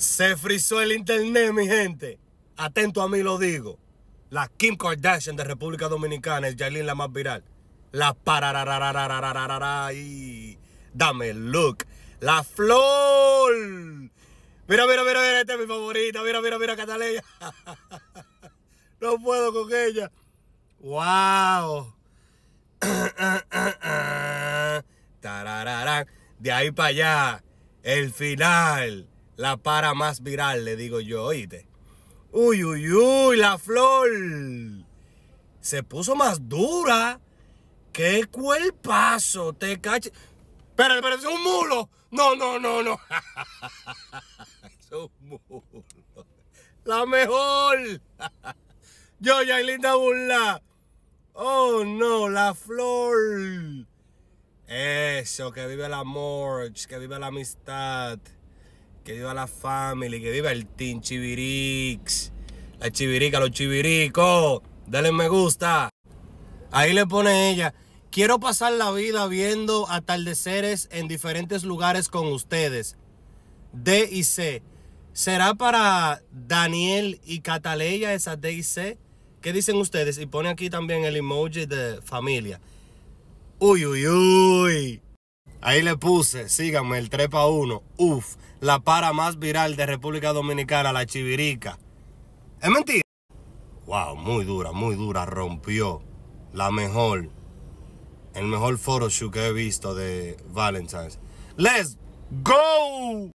Se frizó el internet, mi gente. Atento a mí lo digo. La Kim Kardashian de República Dominicana es Jailin la más viral. La parararararararara. y dame look. La flor. Mira, mira, mira, mira, esta es mi favorita. Mira, mira, mira, Cataleya. No puedo con ella. Wow. De ahí para allá. El final la para más viral, le digo yo, oíste. Uy, uy, uy, la flor. Se puso más dura. ¡Qué cuerpazo! Te caché. pero pero es un mulo. No, no, no, no. es un mulo. La mejor. Yo, ya Linda Burla. Oh, no, la flor. Eso, que vive el amor, que vive la amistad que viva la family, que viva el Team Chivirix. La Chivirica, los Chiviricos. Dale me gusta. Ahí le pone ella. Quiero pasar la vida viendo atardeceres en diferentes lugares con ustedes. D y C. ¿Será para Daniel y Cataleya esa D y C? ¿Qué dicen ustedes? Y pone aquí también el emoji de familia. Uy, uy, uy. Ahí le puse, síganme, el trepa 1. Uf, la para más viral de República Dominicana, la chivirica. ¿Es mentira? Wow, muy dura, muy dura. Rompió la mejor, el mejor photoshoot que he visto de Valentine's. ¡Let's go!